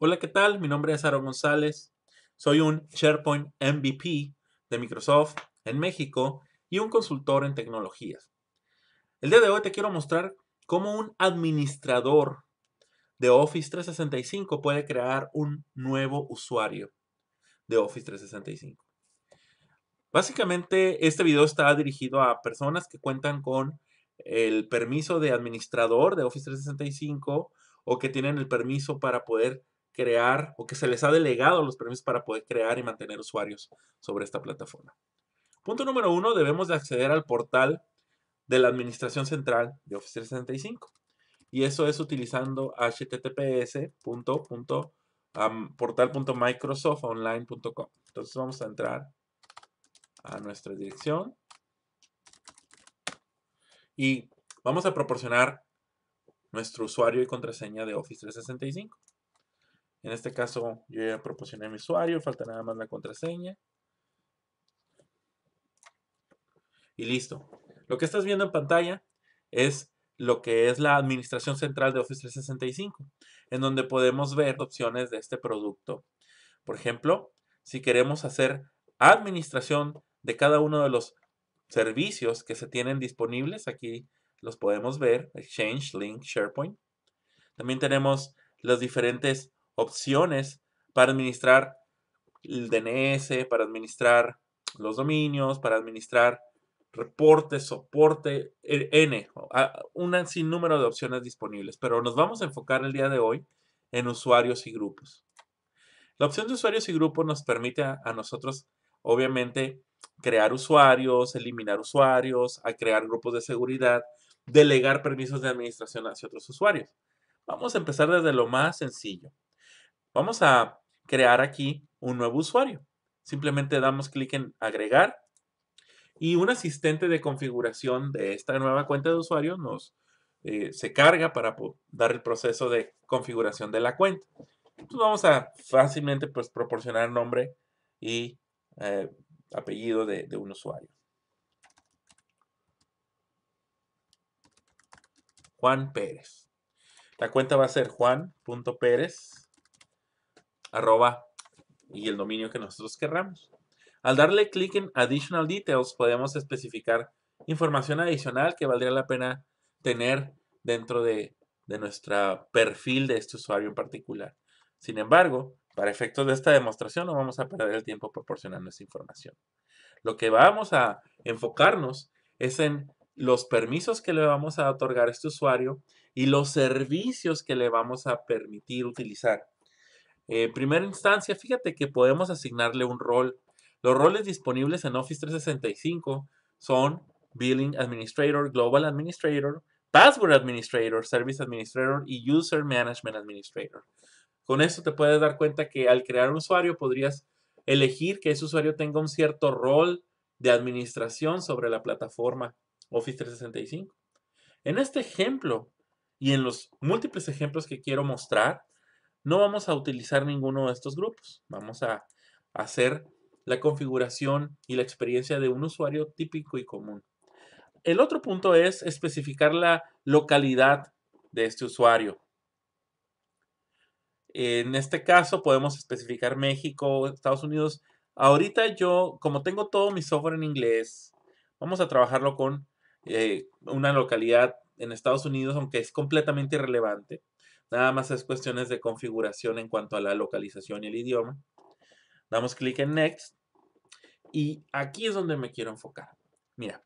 Hola, ¿qué tal? Mi nombre es Aaron González. Soy un SharePoint MVP de Microsoft en México y un consultor en tecnologías. El día de hoy te quiero mostrar cómo un administrador de Office 365 puede crear un nuevo usuario de Office 365. Básicamente, este video está dirigido a personas que cuentan con el permiso de administrador de Office 365 o que tienen el permiso para poder crear o que se les ha delegado los permisos para poder crear y mantener usuarios sobre esta plataforma. Punto número uno, debemos de acceder al portal de la Administración Central de Office 365. Y eso es utilizando https Entonces vamos a entrar a nuestra dirección y vamos a proporcionar nuestro usuario y contraseña de Office 365. En este caso yo ya proporcioné mi usuario, falta nada más la contraseña. Y listo. Lo que estás viendo en pantalla es lo que es la administración central de Office 365, en donde podemos ver opciones de este producto. Por ejemplo, si queremos hacer administración de cada uno de los servicios que se tienen disponibles, aquí los podemos ver, Exchange, Link, SharePoint. También tenemos los diferentes opciones para administrar el DNS, para administrar los dominios, para administrar reportes, soporte, e, N, ah, un sinnúmero de opciones disponibles, pero nos vamos a enfocar el día de hoy en usuarios y grupos. La opción de usuarios y grupos nos permite a, nosotros, obviamente, crear usuarios, eliminar usuarios, crear grupos de seguridad, delegar permisos de administración hacia otros usuarios. Vamos a empezar desde lo más sencillo. Vamos a crear aquí un nuevo usuario. Simplemente damos clic en agregar y un asistente de configuración de esta nueva cuenta de usuario nos eh, se carga para dar el proceso de configuración de la cuenta. Entonces pues, vamos a fácilmente pues, proporcionar nombre y eh, apellido de, un usuario. Juan Pérez. La cuenta va a ser juan.pérez arroba y el dominio que nosotros querramos. Al darle clic en Additional Details podemos especificar información adicional que valdría la pena tener dentro de, de nuestro perfil de este usuario en particular. Sin embargo, para efectos de esta demostración no vamos a perder el tiempo proporcionando esa información. Lo que vamos a enfocarnos es en los permisos que le vamos a otorgar a este usuario y los servicios que le vamos a permitir utilizar. Eh, primera instancia, fíjate que podemos asignarle un rol. Los roles disponibles en Office 365 son Billing Administrator, Global Administrator, Password Administrator, Service Administrator y User Management Administrator. Con esto te puedes dar cuenta que al crear un usuario podrías elegir que ese usuario tenga un cierto rol de administración sobre la plataforma Office 365. En este ejemplo y en los múltiples ejemplos que quiero mostrar, no vamos a utilizar ninguno de estos grupos. Vamos a hacer la configuración y la experiencia de un usuario típico y común. El otro punto es especificar la localidad de este usuario. En este caso podemos especificar México, Estados Unidos. Ahorita yo, como tengo todo mi software en inglés, vamos a trabajarlo con eh, una localidad en Estados Unidos, aunque es completamente irrelevante. Nada más es cuestiones de configuración en cuanto a la localización y el idioma. Damos clic en Next. Y aquí es donde me quiero enfocar. Mira,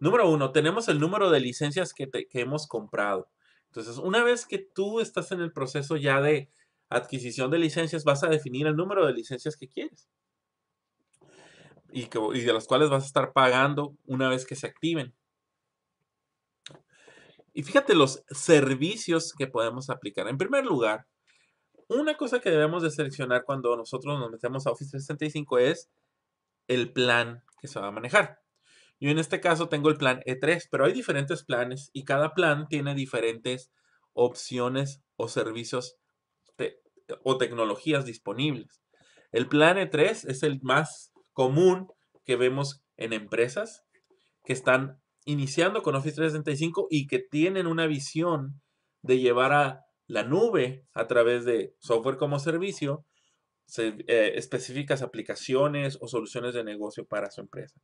número uno, tenemos el número de licencias que, hemos comprado. Entonces, una vez que tú estás en el proceso ya de adquisición de licencias, vas a definir el número de licencias que quieres. y de las cuales vas a estar pagando una vez que se activen. Y fíjate los servicios que podemos aplicar. En primer lugar, una cosa que debemos de seleccionar cuando nosotros nos metemos a Office 365 es el plan que se va a manejar. Yo en este caso tengo el plan E3, pero hay diferentes planes y cada plan tiene diferentes opciones o servicios o tecnologías disponibles. El plan E3 es el más común que vemos en empresas que están iniciando con Office 365 y que tienen una visión de llevar a la nube a través de software como servicio, eh, específicas aplicaciones o soluciones de negocio para su empresa.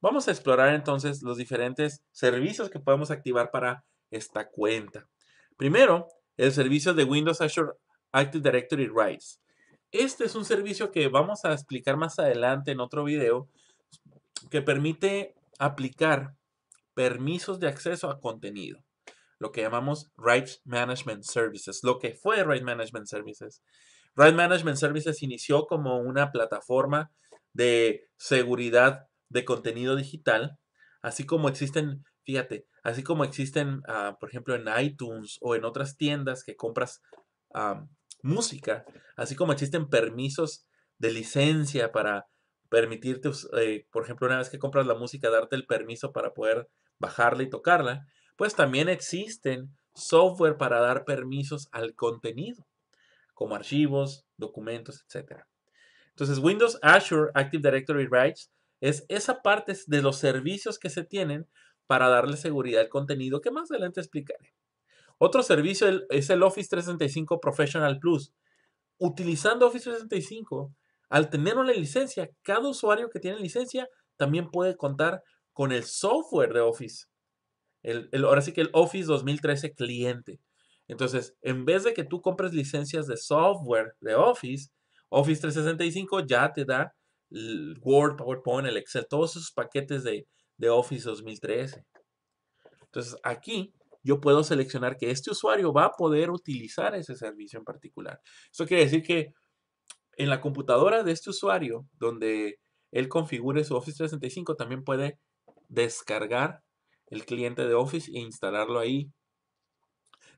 Vamos a explorar entonces los diferentes servicios que podemos activar para esta cuenta. Primero, el servicio de Windows Azure Active Directory Rights. Este es un servicio que vamos a explicar más adelante en otro video que permite aplicar permisos de acceso a contenido, lo que llamamos Rights Management Services, lo que fue Rights Management Services. Rights Management Services inició como una plataforma de seguridad de contenido digital, así como existen, fíjate, así como existen, ah, por ejemplo, en iTunes o en otras tiendas que compras ah, música, así como existen permisos de licencia para permitirte, eh, por ejemplo, una vez que compras la música, darte el permiso para poder bajarla y tocarla, pues también existen software para dar permisos al contenido, como archivos, documentos, etc. Entonces, Windows Azure Active Directory Rights es esa parte de los servicios que se tienen para darle seguridad al contenido que más adelante explicaré. Otro servicio es el Office 365 Professional Plus. Utilizando Office 365, al tener una licencia, cada usuario que tiene licencia también puede contar con el software de Office. El, ahora sí que el Office 2013 cliente. Entonces, en vez de que tú compres licencias de software de Office, Office 365 ya te da Word, PowerPoint, el Excel, todos esos paquetes de, Office 2013. Entonces, aquí yo puedo seleccionar que este usuario va a poder utilizar ese servicio en particular. Eso quiere decir que en la computadora de este usuario, donde él configure su Office 365, también puede descargar el cliente de Office e instalarlo ahí.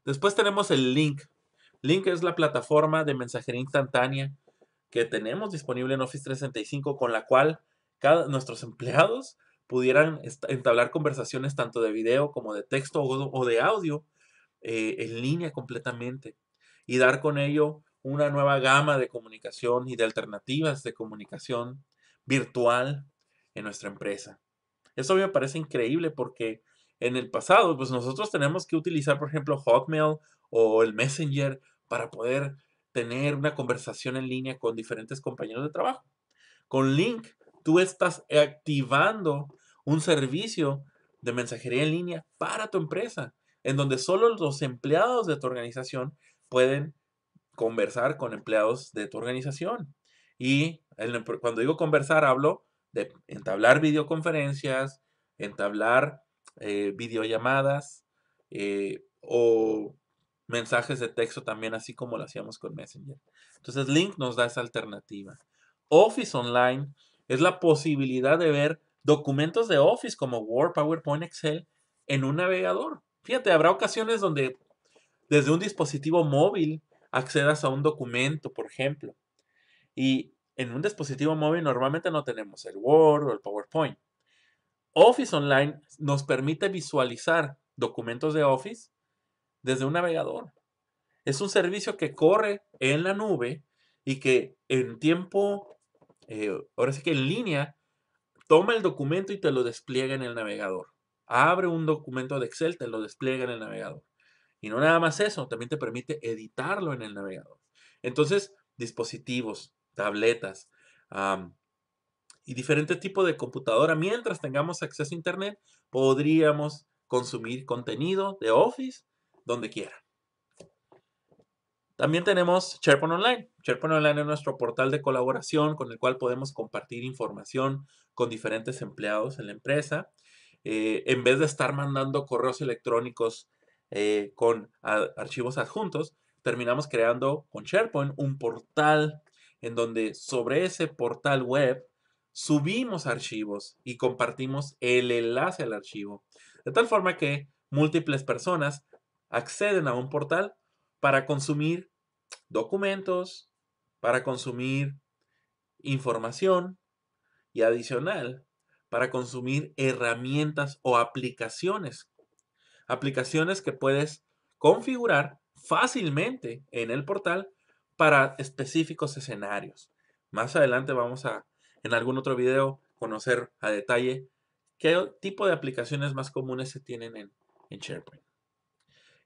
Después tenemos el Link. Link es la plataforma de mensajería instantánea que tenemos disponible en Office 365 con la cual cada, nuestros empleados pudieran entablar conversaciones tanto de video como de texto o, de audio eh, en línea completamente y dar con ello una nueva gama de comunicación y de alternativas de comunicación virtual en nuestra empresa. Eso me parece increíble porque en el pasado, pues nosotros tenemos que utilizar, por ejemplo, Hotmail o el Messenger para poder tener una conversación en línea con diferentes compañeros de trabajo. Con Link, tú estás activando un servicio de mensajería en línea para tu empresa, en donde solo los empleados de tu organización pueden conversar con empleados de tu organización. Y cuando digo conversar, hablo de entablar videoconferencias, entablar eh, videollamadas eh, o mensajes de texto también, así como lo hacíamos con Messenger. Entonces, Link nos da esa alternativa. Office Online es la posibilidad de ver documentos de Office como Word, PowerPoint, Excel en un navegador. Fíjate, habrá ocasiones donde desde un dispositivo móvil accedas a un documento, por ejemplo. Y en un dispositivo móvil normalmente no tenemos el Word o el PowerPoint. Office Online nos permite visualizar documentos de Office desde un navegador. Es un servicio que corre en la nube y que en tiempo, eh, ahora sí que en línea, toma el documento y te lo despliega en el navegador. Abre un documento de Excel, te lo despliega en el navegador. Y no nada más eso, también te permite editarlo en el navegador. Entonces, dispositivos, tabletas y diferentes tipos de computadora. Mientras tengamos acceso a Internet, podríamos consumir contenido de Office donde quiera. También tenemos SharePoint Online. SharePoint Online es nuestro portal de colaboración con el cual podemos compartir información con diferentes empleados en la empresa. Eh, en vez de estar mandando correos electrónicos eh, con archivos adjuntos, terminamos creando con SharePoint un portal en donde sobre ese portal web subimos archivos y compartimos el enlace al archivo, de tal forma que múltiples personas acceden a un portal para consumir documentos, para consumir información y adicional, para consumir herramientas o aplicaciones. Aplicaciones que puedes configurar fácilmente en el portal para específicos escenarios. Más adelante vamos a, en algún otro video, conocer a detalle qué tipo de aplicaciones más comunes se tienen en, SharePoint.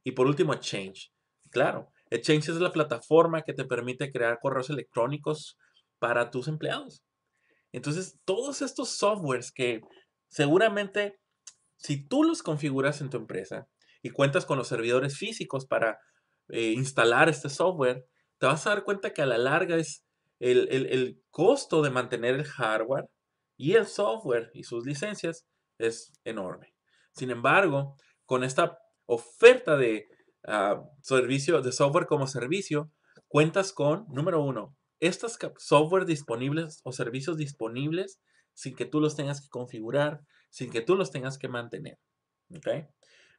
Y por último, Exchange. Claro, Exchange es la plataforma que te permite crear correos electrónicos para tus empleados. Entonces, todos estos softwares que seguramente si tú los configuras en tu empresa y cuentas con los servidores físicos para eh, instalar este software, te vas a dar cuenta que a la larga es el, costo de mantener el hardware y el software y sus licencias es enorme. Sin embargo, con esta oferta de ah, de software como servicio, cuentas con, número uno, estos software disponibles o servicios disponibles sin que tú los tengas que configurar, sin que tú los tengas que mantener.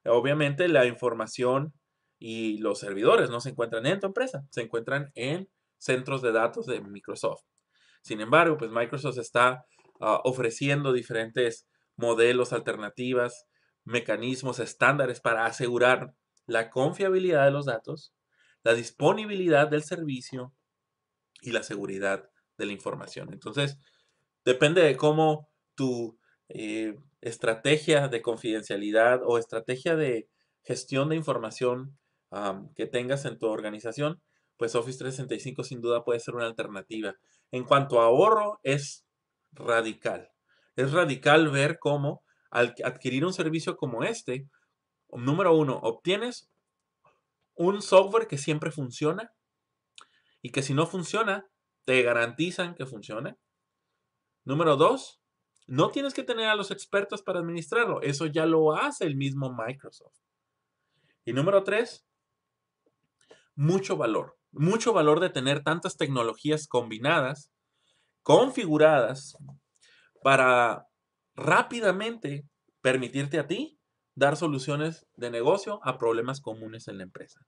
Obviamente la información y los servidores no se encuentran en tu empresa, se encuentran en centros de datos de Microsoft. Sin embargo, pues Microsoft está ah, ofreciendo diferentes modelos, alternativas, mecanismos, estándares para asegurar la confiabilidad de los datos, la disponibilidad del servicio y la seguridad de la información. Entonces, depende de cómo tu eh, estrategia de confidencialidad o estrategia de gestión de información que tengas en tu organización, pues Office 365 sin duda puede ser una alternativa. En cuanto a ahorro, es radical. Es radical ver cómo al adquirir un servicio como este, número uno, obtienes un software que siempre funciona y que si no funciona, te garantizan que funcione. Número dos, no tienes que tener a los expertos para administrarlo. Eso ya lo hace el mismo Microsoft. Y número tres, mucho valor, mucho valor de tener tantas tecnologías combinadas, configuradas, para rápidamente permitirte a ti dar soluciones de negocio a problemas comunes en la empresa.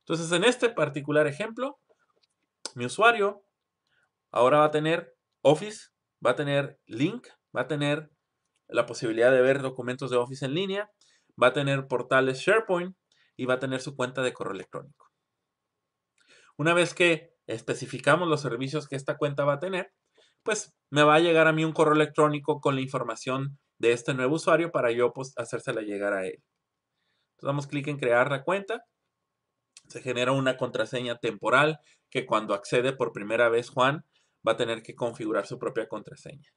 Entonces, en este particular ejemplo, mi usuario ahora va a tener Office, va a tener Link, va a tener la posibilidad de ver documentos de Office en línea, va a tener portales SharePoint y va a tener su cuenta de correo electrónico. Una vez que especificamos los servicios que esta cuenta va a tener, pues me va a llegar a mí un correo electrónico con la información de este nuevo usuario para yo pues, hacérsela llegar a él. damos clic en crear la cuenta. Se genera una contraseña temporal que cuando accede por primera vez Juan va a tener que configurar su propia contraseña.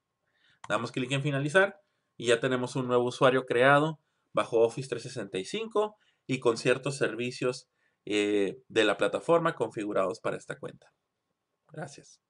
Damos clic en finalizar y ya tenemos un nuevo usuario creado bajo Office 365 y con ciertos servicios eh, de la plataforma configurados para esta cuenta. Gracias.